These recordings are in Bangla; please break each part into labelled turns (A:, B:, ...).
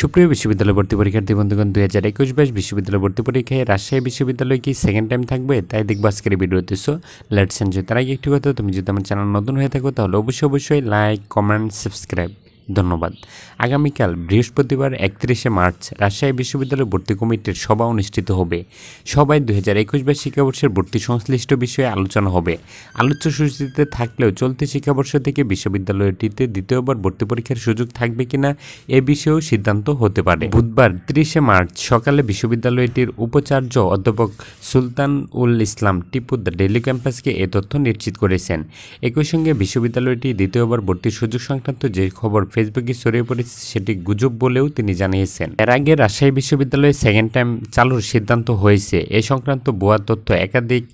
A: সুপ্রিয় বিশ্ববিদ্যালয় ভর্তি পরীক্ষার্থী বন্ধুগণ দুই হাজার একুশ বাইশ বিশ্ববিদ্যালয় ভর্তি পরীক্ষায় রাজশাহী বিশ্ববিদ্যালয় কি সেকেন্ড টাইম থাকবে তাই দেখবো আজকের ভিডিওতে সো লেটস এনজয় তার আগে একটি কথা তুমি যদি আমার চ্যানেল নতুন হয়ে থাকো তাহলে অবশ্যই অবশ্যই লাইক কমেন্ট সাবস্ক্রাইব ধন্যবাদ আগামীকাল বৃহস্পতিবার একত্রিশে মার্চ রাজশাহী বিশ্ববিদ্যালয় ভর্তি কমিটির সভা অনুষ্ঠিত হবে সবাই দু হাজার একুশ বাইশ শিক্ষাবর্ষের ভর্তি সংশ্লিষ্ট বিষয়ে আলোচনা হবে আলোচ্য সূচিতে থাকলেও চলতি শিক্ষাবর্ষ থেকে বিশ্ববিদ্যালয়টিতে দ্বিতীয়বার ভর্তি পরীক্ষার সুযোগ থাকবে কিনা এ বিষয়েও সিদ্ধান্ত হতে পারে বুধবার তিরিশে মার্চ সকালে বিশ্ববিদ্যালয়টির উপাচার্য অধ্যাপক সুলতান উল ইসলাম টিপু দ্য ডেলি ক্যাম্পাসকে এ তথ্য নিশ্চিত করেছেন একই সঙ্গে বিশ্ববিদ্যালয়টি দ্বিতীয়বার ভর্তির সুযোগ সংক্রান্ত যে খবর ফেসবুকে ছড়িয়ে পড়েছে সেটি গুজব বলেও তিনি জানিয়েছেন এর আগে রাজশাহী বিশ্ববিদ্যালয়ে সেকেন্ড টাইম চালুর সিদ্ধান্ত হয়েছে এ সংক্রান্ত ভুয়া তথ্য একাধিক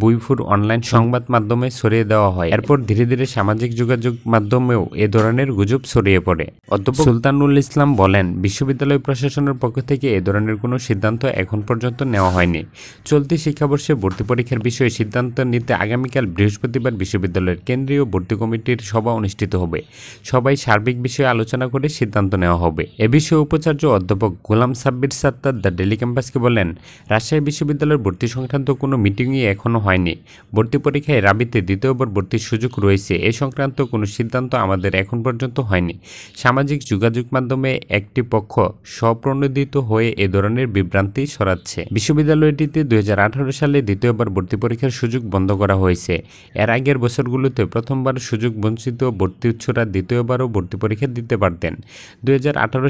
A: বুইফুর অনলাইন সংবাদ মাধ্যমে ছড়িয়ে দেওয়া হয় এরপর ধীরে ধীরে সামাজিক যোগাযোগ মাধ্যমেও এ ধরনের গুজব ছড়িয়ে পড়ে অধ্যাপক সুলতানুল ইসলাম বলেন বিশ্ববিদ্যালয় প্রশাসনের পক্ষ থেকে এ ধরনের কোনো সিদ্ধান্ত এখন পর্যন্ত নেওয়া হয়নি চলতি শিক্ষাবর্ষে ভর্তি পরীক্ষার বিষয়ে সিদ্ধান্ত নিতে আগামীকাল বৃহস্পতিবার বিশ্ববিদ্যালয়ের কেন্দ্রীয় ভর্তি কমিটির সভা অনুষ্ঠিত হবে সবাই সার্বিক বিষয়ে আলোচনা করে সিদ্ধান্ত নেওয়া হবে এ বিষয়ে উপাচার্য অধ্যাপক গোলাম সাব্বির সাত্তার দ্য ডেলি ক্যাম্পাসকে বলেন রাজশাহী বিশ্ববিদ্যালয়ের ভর্তি সংক্রান্ত কোনো মিটিংই এখনও হয়নি ভর্তি পরীক্ষায় রাবিতে দ্বিতীয়বার ভর্তির সুযোগ রয়েছে এ সংক্রান্ত কোনো সিদ্ধান্ত আমাদের এখন পর্যন্ত হয়নি সামাজিক যোগাযোগ মাধ্যমে একটি পক্ষ স্বপ্রণোদিত হয়ে এ ধরনের বিভ্রান্তি সরাচ্ছে বিশ্ববিদ্যালয়টিতে দুই সালে দ্বিতীয়বার ভর্তি পরীক্ষার সুযোগ বন্ধ করা হয়েছে এর আগের বছরগুলোতে প্রথমবার সুযোগ বঞ্চিত ভর্তি উচ্ছরা দ্বিতীয়বারও ভর্তি পরীক্ষা পরীক্ষা দিতে পারতেন দু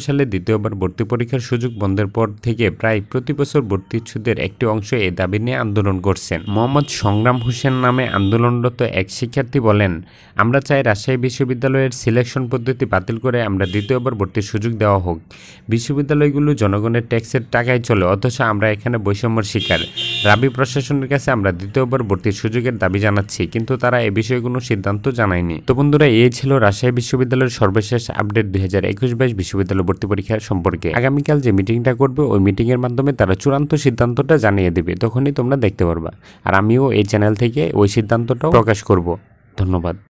A: সালে দ্বিতীয়বার ভর্তি পরীক্ষার সুযোগ বন্ধের পর থেকে প্রায় প্রতি বছর ইচ্ছুদের একটি অংশ এ দাবি নিয়ে আন্দোলন করছেন মোহাম্মদ সংগ্রাম হোসেন নামে আন্দোলনরত এক শিক্ষার্থী বলেন আমরা চাই রাজশাহী বিশ্ববিদ্যালয়ের সিলেকশন পদ্ধতি বাতিল করে আমরা দ্বিতীয়বার ভর্তির সুযোগ দেওয়া হোক বিশ্ববিদ্যালয়গুলো জনগণের ট্যাক্সের টাকায় চলে অথচ আমরা এখানে বৈষম্যের শিকার রাবি প্রশাসনের কাছে আমরা দ্বিতীয়বার ভর্তির সুযোগের দাবি জানাচ্ছি কিন্তু তারা এ বিষয়ে কোনো সিদ্ধান্ত জানায়নি তো বন্ধুরা এই ছিল রাজশাহী বিশ্ববিদ্যালয়ের সর্বশেষ আপডেট দুই হাজার একুশ বাইশ বিশ্ববিদ্যালয় ভর্তি পরীক্ষা সম্পর্কে আগামীকাল যে মিটিংটা করবে ওই মিটিংয়ের মাধ্যমে তারা চূড়ান্ত সিদ্ধান্তটা জানিয়ে দেবে তখনই তোমরা দেখতে পারবা আর আমিও এই চ্যানেল থেকে ওই সিদ্ধান্তটাও প্রকাশ করব ধন্যবাদ